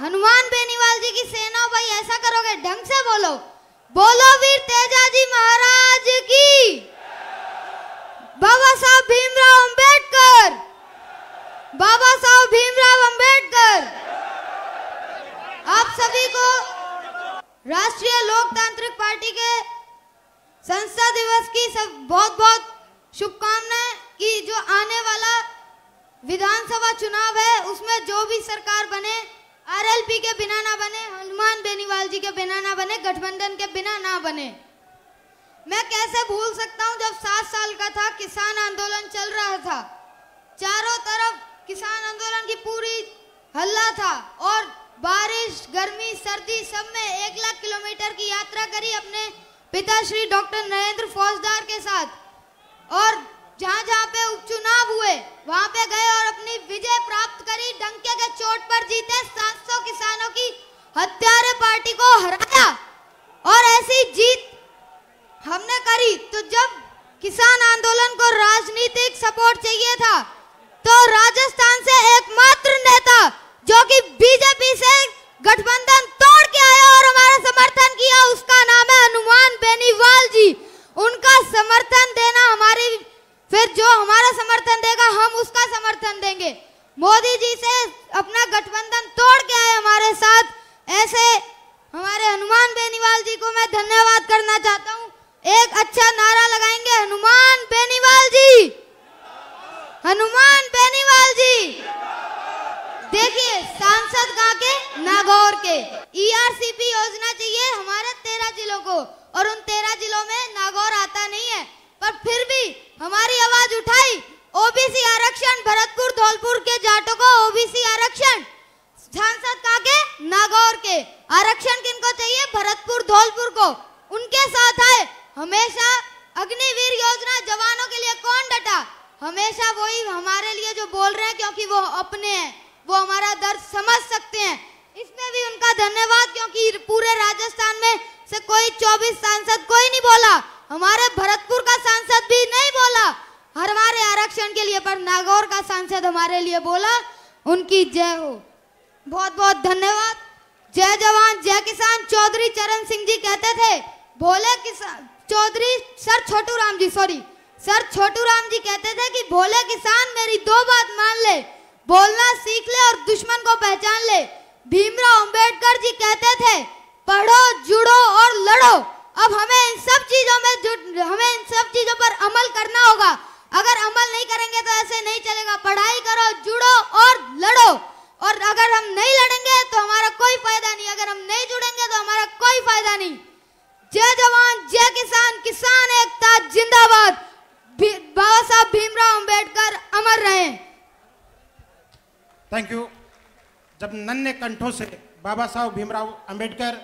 हनुमान बेनीवाल जी की सेना भाई ऐसा करोगे ढंग से बोलो बोलो वीर तेजाजी महाराज की बाबा साहब भीमराव अंबेडकर बाबा साहब भीमराव अंबेडकर आप सभी को राष्ट्रीय लोकतांत्रिक पार्टी के संस्था दिवस की सब बहुत बहुत शुभकामनाएं कि जो आने वाला विधानसभा चुनाव है उसमें जो भी सरकार बने आरएलपी के बिना ना बने हनुमान बेनीवाल जी के बिना ना बने गठबंधन के बिना ना बने मैं कैसे भूल सकता हूं जब सात साल का था किसान आंदोलन चल रहा था चारों तरफ किसान आंदोलन की पूरी हल्ला था और बारिश गर्मी सर्दी सब में एक लाख किलोमीटर की यात्रा करी अपने पिताश्री डॉक्टर नरेंद्र फौजदार के साथ और जहाँ जहाँ पे उपचुनाव हुए वहाँ पे गए और अपनी विजय प्राप्त करी डंके के चोट पर जीते हत्यारे पार्टी को हराया और ऐसी जीत हमने करी तो जब किसान आंदोलन को राजनीतिक सपोर्ट चाहिए था तो राजस्थान से एकमात्र नेता जो कि बीजेपी से गठबंधन तोड़ के आया और हमारा समर्थन किया उसका नाम है हनुमान बेनीवाल जी उनका समर्थन देना हमारी फिर जो हमारा समर्थन देगा हम उसका समर्थन देंगे मोदी जी से अपना गठबंधन देखिए सांसद गांव के नागौर के ईआरसीपी e योजना चाहिए हमारे तेरह जिलों को और उन तेरह जिलों में नागौर आता नहीं है पर फिर भी हमारी आवाज उठाई ओबीसी आरक्षण भरतपुर धौलपुर के जाटों को ओबीसी आरक्षण सांसद का के नागौर के आरक्षण किनको चाहिए भरतपुर धौलपुर को उनके साथ आए हमेशा अग्निवीर योजना जवानों के लिए कौन डटा हमेशा वही हमारे लिए जो बोल रहे हैं क्योंकि वो अपने हैं वो हमारा दर्द समझ सकते हैं इसमें भी उनका धन्यवाद क्योंकि पूरे राजस्थान में से कोई 24 सांसद कोई नहीं बोला हमारे भरतपुर का सांसद भी नहीं बोला हमारे आरक्षण के लिए पर नागौर का सांसद हमारे लिए बोला उनकी जय हो बहुत बहुत धन्यवाद जय जवान जय किसान चौधरी चरण सिंह जी कहते थे भोले किसान Chaudhary sir Chhotu Ram ji sorry sir Chhotu Ram ji कहते थे कि भोले किसान मेरी दो बात मान ले बोलना सीख ले और दुश्मन को पहचान ले भीमराव अंबेडकर जी कहते थे पढ़ो जुड़ो और लड़ो अब हमें इन सब चीजों में हमें इन सब चीजों पर अमल करना होगा अगर अमल नहीं करेंगे तो ऐसे नहीं चलेगा पढ़ाई करो जुड़ो और लड़ो और अगर हम नहीं लड़ेंगे तो हमारा कोई फायदा नहीं अगर हम नहीं जुड़ेंगे तो हमारा कोई फायदा नहीं जय जवान जय किसान किसान एकता जिंदाबाद बाबा साहब भीमराव अंबेडकर अमर रहे थैंक यू जब नन्हे कंठों से बाबा साहब भीमराव अंबेडकर